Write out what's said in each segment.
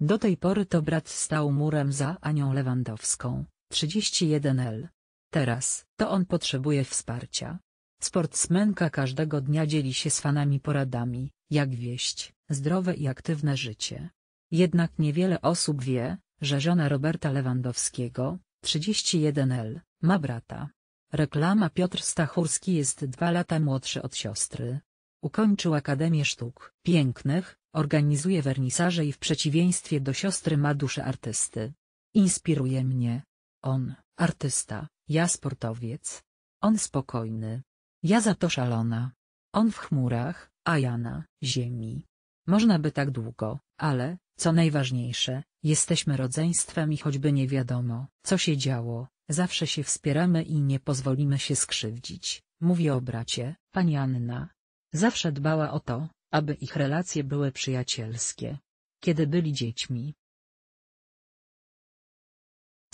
Do tej pory to brat stał murem za Anią Lewandowską, 31L. Teraz, to on potrzebuje wsparcia. Sportsmenka każdego dnia dzieli się z fanami poradami, jak wieść, zdrowe i aktywne życie. Jednak niewiele osób wie, że żona Roberta Lewandowskiego, 31L, ma brata. Reklama Piotr Stachurski jest dwa lata młodszy od siostry. Ukończył Akademię Sztuk Pięknych, Organizuje wernisaże i w przeciwieństwie do siostry ma duszę artysty. Inspiruje mnie. On, artysta, ja sportowiec. On spokojny. Ja za to szalona. On w chmurach, a ja na ziemi. Można by tak długo, ale, co najważniejsze, jesteśmy rodzeństwem i choćby nie wiadomo, co się działo, zawsze się wspieramy i nie pozwolimy się skrzywdzić, mówi o bracie, pani Anna. Zawsze dbała o to, aby ich relacje były przyjacielskie. Kiedy byli dziećmi.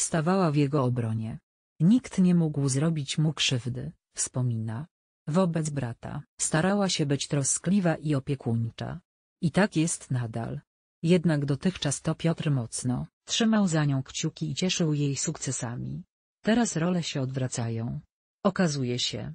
Stawała w jego obronie. Nikt nie mógł zrobić mu krzywdy, wspomina. Wobec brata starała się być troskliwa i opiekuńcza. I tak jest nadal. Jednak dotychczas to Piotr mocno trzymał za nią kciuki i cieszył jej sukcesami. Teraz role się odwracają. Okazuje się,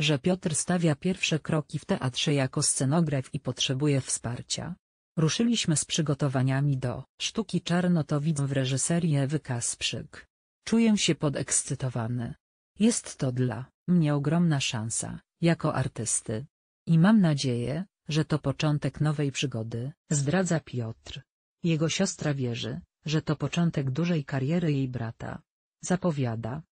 że Piotr stawia pierwsze kroki w teatrze jako scenograf i potrzebuje wsparcia. Ruszyliśmy z przygotowaniami do sztuki Czarnotowidz w reżyserii Ewy Kasprzyk. Czuję się podekscytowany. Jest to dla mnie ogromna szansa, jako artysty. I mam nadzieję, że to początek nowej przygody, zdradza Piotr. Jego siostra wierzy, że to początek dużej kariery jej brata. Zapowiada,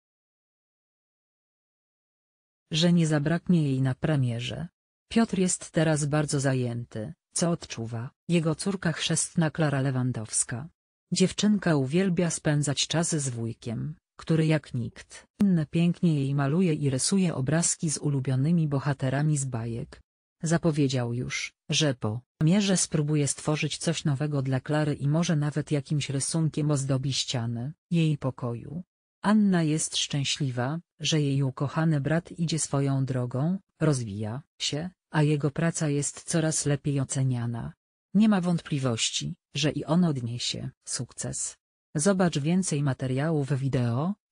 że nie zabraknie jej na premierze. Piotr jest teraz bardzo zajęty, co odczuwa jego córka chrzestna Klara Lewandowska. Dziewczynka uwielbia spędzać czas z wujkiem, który jak nikt inny pięknie jej maluje i rysuje obrazki z ulubionymi bohaterami z bajek. Zapowiedział już, że po mierze spróbuje stworzyć coś nowego dla Klary i może nawet jakimś rysunkiem ozdobi ściany jej pokoju. Anna jest szczęśliwa, że jej ukochany brat idzie swoją drogą, rozwija się, a jego praca jest coraz lepiej oceniana. Nie ma wątpliwości, że i on odniesie sukces. Zobacz więcej materiałów wideo,